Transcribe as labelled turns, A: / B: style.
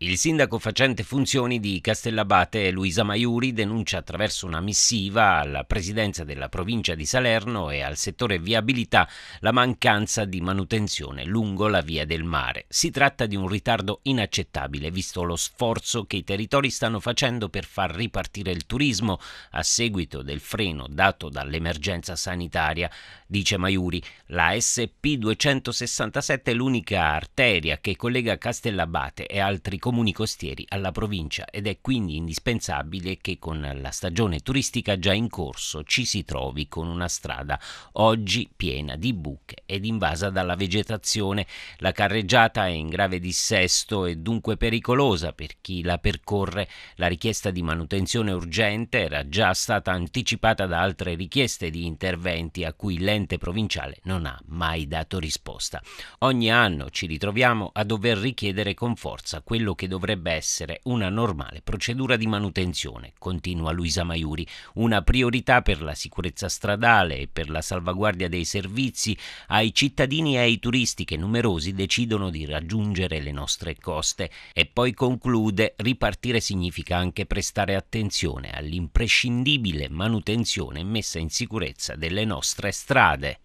A: Il sindaco facente funzioni di Castellabate Luisa Maiuri denuncia attraverso una missiva alla presidenza della provincia di Salerno e al settore viabilità la mancanza di manutenzione lungo la via del mare. Si tratta di un ritardo inaccettabile visto lo sforzo che i territori stanno facendo per far ripartire il turismo a seguito del freno dato dall'emergenza sanitaria, dice Maiuri. La SP 267 è l'unica arteria che collega Castellabate e altri comuni comuni costieri alla provincia ed è quindi indispensabile che con la stagione turistica già in corso ci si trovi con una strada oggi piena di buche ed invasa dalla vegetazione. La carreggiata è in grave dissesto e dunque pericolosa per chi la percorre. La richiesta di manutenzione urgente era già stata anticipata da altre richieste di interventi a cui l'ente provinciale non ha mai dato risposta. Ogni anno ci ritroviamo a dover richiedere con forza quello che dovrebbe essere una normale procedura di manutenzione, continua Luisa Maiuri, una priorità per la sicurezza stradale e per la salvaguardia dei servizi ai cittadini e ai turisti che numerosi decidono di raggiungere le nostre coste. E poi conclude, ripartire significa anche prestare attenzione all'imprescindibile manutenzione e messa in sicurezza delle nostre strade.